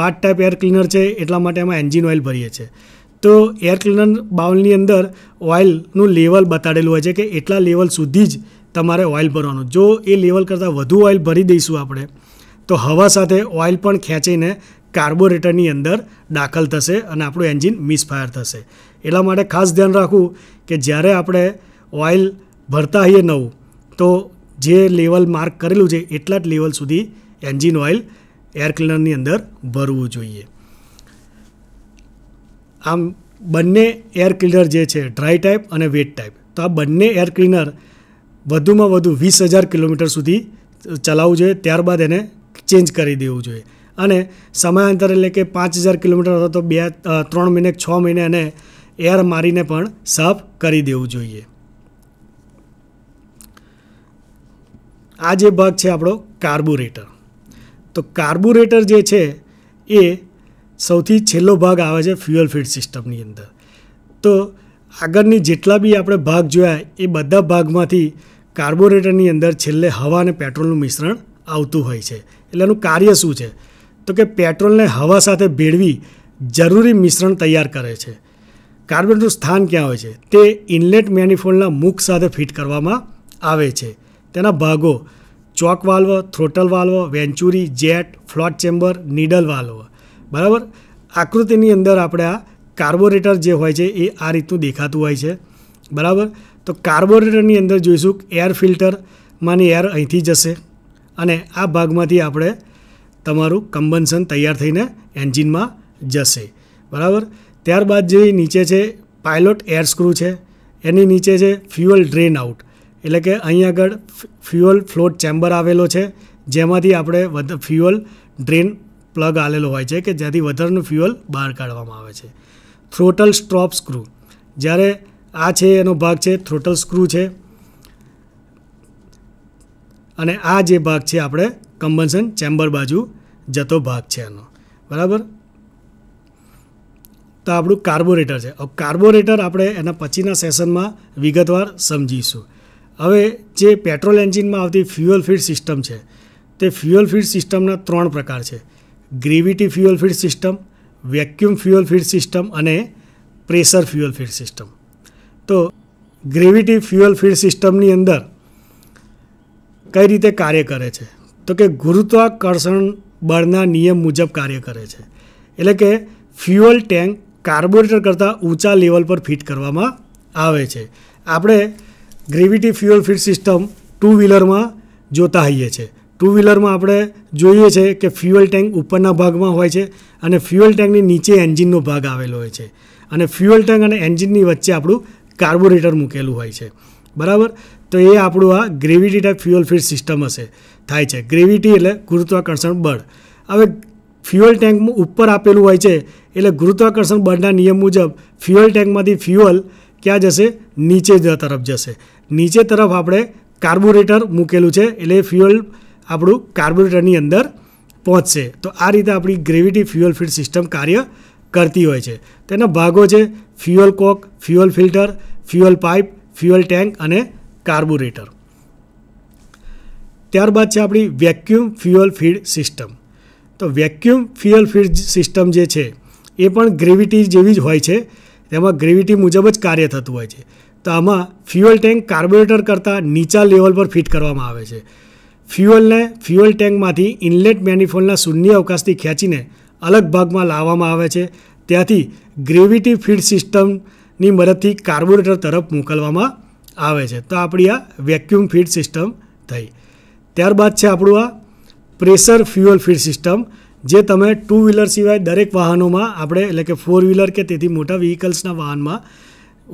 બાથ ટાઈપ એર ક્લીનર છે એટલા માટે એમાં એન્જિન ઓઇલ ભરીએ છીએ તો એર ક્લીનર બાઉલની અંદર ઓઇલનું લેવલ બતાડેલું હોય છે કે એટલા લેવલ સુધી જ તમારે ઓઇલ ભરવાનું જો એ લેવલ કરતાં વધુ ઓઇલ ભરી દઈશું આપણે તો હવા સાથે ઓઇલ પણ ખેંચીને કાર્બોરેટરની અંદર દાખલ થશે અને આપણું એન્જિન મિસફાયર થશે એટલા માટે ખાસ ધ્યાન રાખવું કે જ્યારે આપણે ઓઇલ ભરતા હઈએ નવું તો જે લેવલ માર્ક કરેલું છે એટલા જ લેવલ સુધી એન્જિન ઓઇલ એર ક્લીનરની અંદર ભરવું જોઈએ આમ બંને એર ક્લીનર જે છે ડ્રાય ટાઈપ અને વેટ ટાઈપ તો આ બંને એર ક્લીનર વધુમાં વધુ વીસ હજાર કિલોમીટર સુધી ચલાવવું જોઈએ ત્યારબાદ એને ચેન્જ કરી દેવું જોઈએ અને સમયાંતર એટલે કે પાંચ હજાર કિલોમીટર અથવા તો બે ત્રણ મહિને છ મહિને એને એર મારીને પણ સાફ કરી દેવું જોઈએ આ જે ભાગ છે આપણો કાર્બોરેટર તો કાર્બોરેટર જે છે એ સૌથી છેલ્લો ભાગ આવે છે ફ્યુઅલ ફીડ સિસ્ટમની અંદર તો આગળની જેટલા બી આપણે ભાગ જોયા એ બધા ભાગમાંથી કાર્બોરેટરની અંદર છેલ્લે હવા અને પેટ્રોલનું મિશ્રણ આવતું હોય છે એટલે એનું કાર્ય શું છે તો કે પેટ્રોલને હવા સાથે ભેળવી જરૂરી મિશ્રણ તૈયાર કરે છે કાર્બોરેટરનું સ્થાન ક્યાં હોય છે તે ઇનલેટ મેનિફોલ્ડના મુખ સાથે ફિટ કરવામાં આવે છે તેના ભાગો choke valve throttle valve venturi jet float chamber needle valve બરાબર આકૃતિની અંદર આપણે આ કાર્બોરેટર જે હોય છે એ આ રીતનું દેખાતું હોય છે બરાબર તો કાર્બોરેટરની અંદર જોઈશું એર ફિલ્ટરમાંની એર અહીંથી જશે અને આ ભાગમાંથી આપણે તમારું કમ્બન્સન તૈયાર થઈને એન્જિનમાં જશે બરાબર ત્યારબાદ જે નીચે છે પાયલોટ એર સ્ક્રૂ છે એની નીચે છે ફ્યુઅલ ડ્રેન આઉટ એટલે કે અહીં આગળ ફ્યુઅલ ફ્લોટ ચેમ્બર આવેલો છે જેમાંથી આપણે ફ્યુઅલ ડ્રેન પ્લગ આવેલો હોય છે કે જેથી વધારાનું ફ્યુઅલ બહાર કાઢવામાં આવે છે થ્રોટલ સ્ટ્રોપ સ્ક્રુ જ્યારે આ છે એનો ભાગ છે થ્રોટલ સ્ક્રૂ છે અને આ જે ભાગ છે આપણે કમ્બન્સન ચેમ્બર બાજુ જતો ભાગ છે એનો બરાબર તો આપણું કાર્બોરેટર છે કાર્બોરેટર આપણે એના પછીના સેશનમાં વિગતવાર સમજીશું હવે જે પેટ્રોલ એન્જિનમાં આવતી ફ્યુઅલ ફીડ સિસ્ટમ છે તે ફ્યુઅલ ફીડ સિસ્ટમના ત્રણ પ્રકાર છે gravity fuel feed system vacuum fuel feed system અને પ્રેશર ફ્યુઅલ ફીડ સિસ્ટમ તો ગ્રેવિટી ફ્યુઅલ ફીડ સિસ્ટમની અંદર કઈ રીતે કાર્ય કરે છે તો કે ગુરુત્વાકર્ષણ બળના નિયમ મુજબ કાર્ય કરે છે એટલે કે ફ્યુઅલ ટેન્ક કાર્બોરેટર કરતાં ઊંચા લેવલ પર ફિટ કરવામાં આવે છે આપણે gravity fuel feed system two વ્હીલરમાં જોતા હોઈએ છીએ ટુ વ્હીલરમાં આપણે જોઈએ છે કે ફ્યુઅલ ટેન્ક ઉપરના ભાગમાં હોય છે અને ફ્યુઅલ ટેન્કની નીચે એન્જિનનો ભાગ આવેલો હોય છે અને ફ્યુઅલ ટેન્ક અને એન્જિનની વચ્ચે આપણું કાર્બોરેટર મૂકેલું હોય છે બરાબર તો એ આપણું આ gravity type fuel feed system હશે થાય છે ગ્રેવિટી એટલે ગુરુત્વાકર્ષણ બળ હવે ફ્યુઅલ ટેન્ક ઉપર આપેલું હોય છે એટલે ગુરુત્વાકર્ષણ બળના નિયમ મુજબ ફ્યુઅલ ટેન્કમાંથી ફ્યુઅલ ક્યાં જશે નીચે તરફ જશે નીચે તરફ આપણે કાર્બોરેટર મૂકેલું છે એટલે ફ્યુઅલ આપણું કાર્બોરેટરની અંદર પહોંચશે તો આ રીતે આપણી ગ્રેવિટી ફ્યુઅલ ફીડ સિસ્ટમ કાર્ય કરતી હોય છે તેના ભાગો છે fuel cock fuel filter fuel pipe fuel tank અને કાર્બોરેટર ત્યારબાદ છે આપણી વેક્યુમ ફ્યુઅલ ફીડ સિસ્ટમ તો વેક્યુમ ફ્યુઅલ ફીડ સિસ્ટમ જે છે એ પણ ગ્રેવિટી જેવી જ હોય છે તેમાં ગ્રેવિટી મુજબ જ કાર્ય થતું હોય છે તો આમાં ફ્યુઅલ ટેન્ક કાર્બોરેટર કરતાં નીચા લેવલ પર ફિટ કરવામાં આવે છે ફ્યુઅલને ફ્યુઅલ ટેન્કમાંથી ઇનલેટ મેનિફોલના શૂન્ય અવકાશથી ખેંચીને અલગ ભાગમાં લાવવામાં આવે છે ત્યાંથી ગ્રેવિટી ફીડ સિસ્ટમની મદદથી કાર્બોરેટર તરફ મોકલવામાં આવે છે તો આપણી આ વેક્યુમ ફીડ સિસ્ટમ થઈ ત્યારબાદ છે આપણું આ પ્રેશર ફ્યુઅલ ફીડ સિસ્ટમ જે તમે ટુ વ્હીલર સિવાય દરેક વાહનોમાં આપણે એટલે કે ફોર વ્હીલર કે તેથી મોટા વ્હીકલ્સના વાહનમાં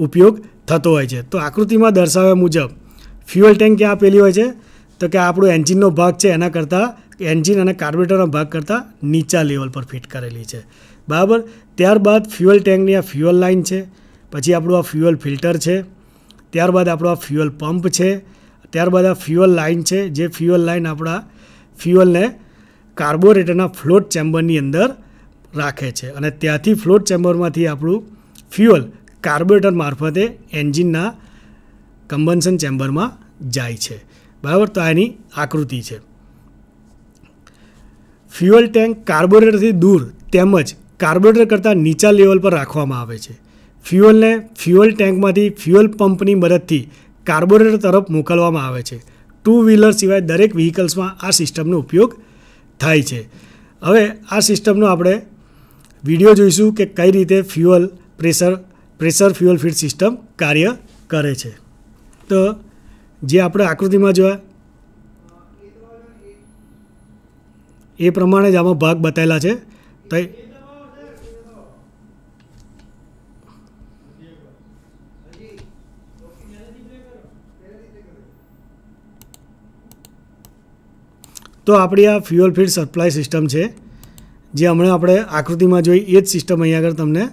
ઉપયોગ થતો હોય છે તો આકૃતિમાં દર્શાવ્યા મુજબ ફ્યુઅલ ટેન્ક ક્યાં આપેલી હોય છે તો કે આપણું એન્જિનનો ભાગ છે એના કરતાં એન્જિન અને કાર્બોરેટરના ભાગ કરતાં નીચા લેવલ પર ફિટ કરેલી છે બરાબર ત્યારબાદ ફ્યુઅલ ટેન્કની આ ફ્યુઅલ લાઇન છે પછી આપણું આ ફ્યુઅલ ફિલ્ટર છે ત્યારબાદ આપણો આ ફ્યુઅલ પંપ છે ત્યારબાદ આ ફ્યુઅલ લાઇન છે જે ફ્યુઅલ લાઇન આપણા ફ્યુઅલને કાર્બોરેટરના ફ્લોટ ચેમ્બરની અંદર રાખે છે અને ત્યાંથી ફ્લોટ ચેમ્બરમાંથી આપણું ફ્યુઅલ કાર્બોરેટર મારફતે એન્જિનના કમ્બન્સન ચેમ્બરમાં જાય છે બરાબર તો આની આકૃતિ છે ફ્યુઅલ ટેન્ક કાર્બોરેટરથી દૂર તેમજ કાર્બોરેટર કરતાં નીચા લેવલ પર રાખવામાં આવે છે ફ્યુઅલને ફ્યુઅલ ટેન્કમાંથી ફ્યુઅલ પંપની મદદથી કાર્બોરેટર તરફ મોકલવામાં આવે છે ટુ વ્હીલર સિવાય દરેક વ્હીકલ્સમાં આ સિસ્ટમનો ઉપયોગ થાય છે હવે આ સિસ્ટમનો આપણે વિડીયો જોઈશું કે કઈ રીતે fuel pressure pressure fuel feed system કાર્ય કરે છે તો જે આપણે આકૃતિમાં જોયા એ પ્રમાણે જ આમાં ભાગ બતાવેલા છે તો તો આપણી આ ફ્યુઅલ ફીડ સપ્લાય સિસ્ટમ છે જે હમણાં આપણે આકૃતિમાં જોઈ એ જ સિસ્ટમ અહીં આગળ તમને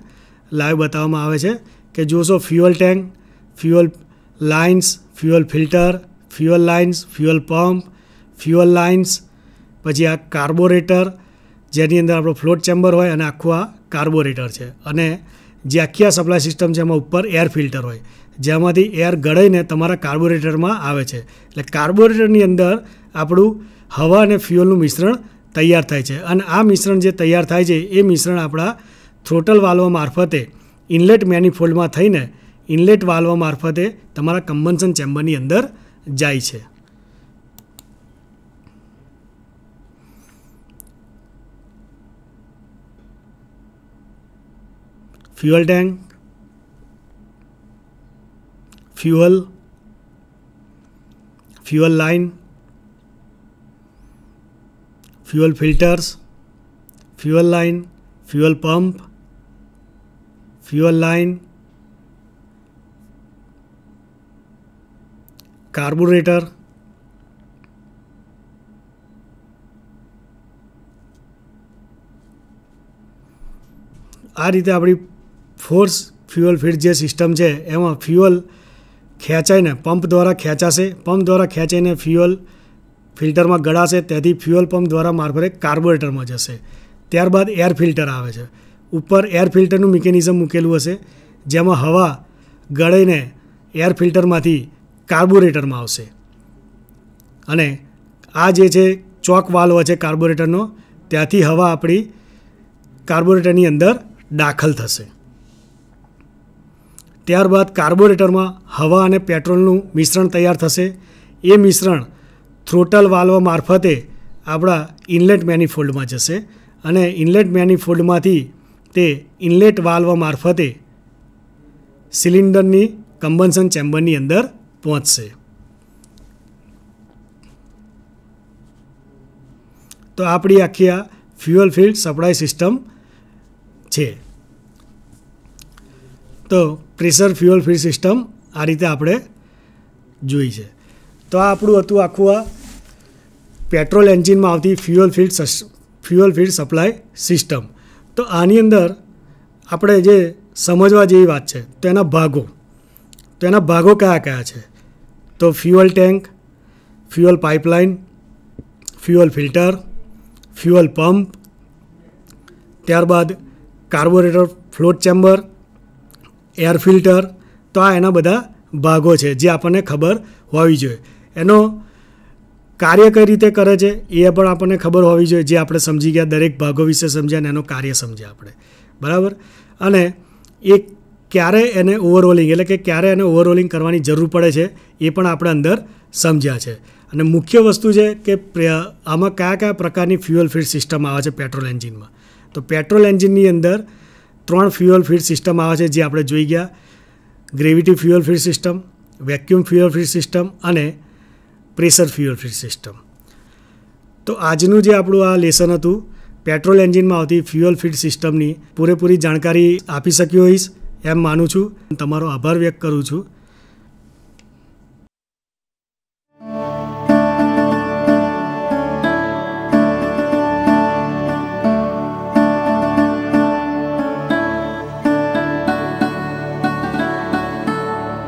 લાઈવ બતાવવામાં આવે છે કે જોશો fuel tank fuel lines fuel filter fuel lines fuel pump fuel lines પછી આ કાર્બોરેટર જેની અંદર આપણો ફ્લોટ ચેમ્બર હોય અને આખું આ કાર્બોરેટર છે અને જે આખી આ સપ્લાય સિસ્ટમ છે એમાં ઉપર એર ફિલ્ટર હોય જેમાંથી એર ગળાઈને તમારા કાર્બોરેટરમાં આવે છે એટલે કાર્બોરેટરની અંદર આપણું હવા અને ફ્યુઅલનું મિશ્રણ તૈયાર થાય છે અને આ મિશ્રણ જે તૈયાર થાય છે એ મિશ્રણ આપણા થ્રોટલ વાલ્વ મારફતે ઇનલેટ મેનિફોલ્ડમાં થઈને ઇનલેટ વાલ્વ મારફતે તમારા કમ્બન્સન ચેમ્બરની અંદર જાય છે fuel tank fuel fuel line fuel filters fuel line fuel pump fuel line carburettor आ रीते अपनी फोर्स फ्यूअल फीड जो सीस्टम है यहाँ फ्यूअल खेचाई पंप द्वारा खेचाशे पंप द्वारा खेचाई फ्यूअल ફિલ્ટરમાં ગળાશે તેથી ફ્યુઅલ પંપ દ્વારા મારફતે કાર્બોરેટરમાં જશે ત્યારબાદ એર ફિલ્ટર આવે છે ઉપર એર ફિલ્ટરનું મિકેનિઝમ મૂકેલું હશે જેમાં હવા ગળીને એર ફિલ્ટરમાંથી કાર્બોરેટરમાં આવશે અને આ જે છે ચોક વાલ્વ છે કાર્બોરેટરનો ત્યાંથી હવા આપણી કાર્બોરેટરની અંદર દાખલ થશે ત્યારબાદ કાર્બોરેટરમાં હવા અને પેટ્રોલનું મિશ્રણ તૈયાર થશે એ મિશ્રણ થ્રોટલ વાલ્વ મારફતે આપણા ઇનલેટ મેનિફોલ્ડમાં જશે અને ઇનલેટ મેનિફોલ્ડમાંથી તે ઇનલેટ વાલ્વ મારફતે સિલિન્ડરની કમ્બન્સન ચેમ્બરની અંદર પહોંચશે તો આપણી આખી આ ફ્યુઅલ ફિલ્ડ સપ્લાય સિસ્ટમ છે તો પ્રેશર ફ્યુઅલ ફિલ્ડ સિસ્ટમ આ રીતે આપણે જોઈ છે તો આ આપણું હતું આખું આ પેટ્રોલ એન્જિનમાં આવતી fuel feed fuel feed supply system તો આની અંદર આપણે જે સમજવા જેવી વાત છે તો એના ભાગો તો એના ભાગો કયા કયા છે તો fuel tank fuel pipeline fuel filter fuel pump ત્યારબાદ carburettor float chamber air filter તો આ એના બધા ભાગો છે જે આપણને ખબર હોવી જોઈએ એનો કાર્ય કઈ રીતે કરે છે એ પણ આપણને ખબર હોવી જોઈએ જે આપણે સમજી ગયા દરેક ભાગો વિશે સમજ્યા અને એનું કાર્ય સમજ્યા આપણે બરાબર અને એ ક્યારે એને ઓવરઓલિંગ એટલે કે ક્યારે એને ઓવરઓલિંગ કરવાની જરૂર પડે છે એ પણ આપણે અંદર સમજ્યા છે અને મુખ્ય વસ્તુ છે કે આમાં કયા કયા પ્રકારની ફ્યુઅલ ફીડ સિસ્ટમ આવે છે પેટ્રોલ એન્જિનમાં તો પેટ્રોલ એન્જિનની અંદર ત્રણ ફ્યુઅલ ફીડ સિસ્ટમ આવે છે જે આપણે જોઈ ગયા gravity fuel feed system vacuum fuel feed system અને પ્રેશર ફ્યુઅલ ફ્રી સિસ્ટમ તો આજનું જે આપણું આ લેસન હતું પેટ્રોલ એન્જિનમાં આવતી ફ્યુઅલ ફીડ સિસ્ટમની પૂરેપૂરી જાણકારી આપી શક્યો હોઈશ એમ માનું છું તમારો આભાર વ્યક્ત કરું છું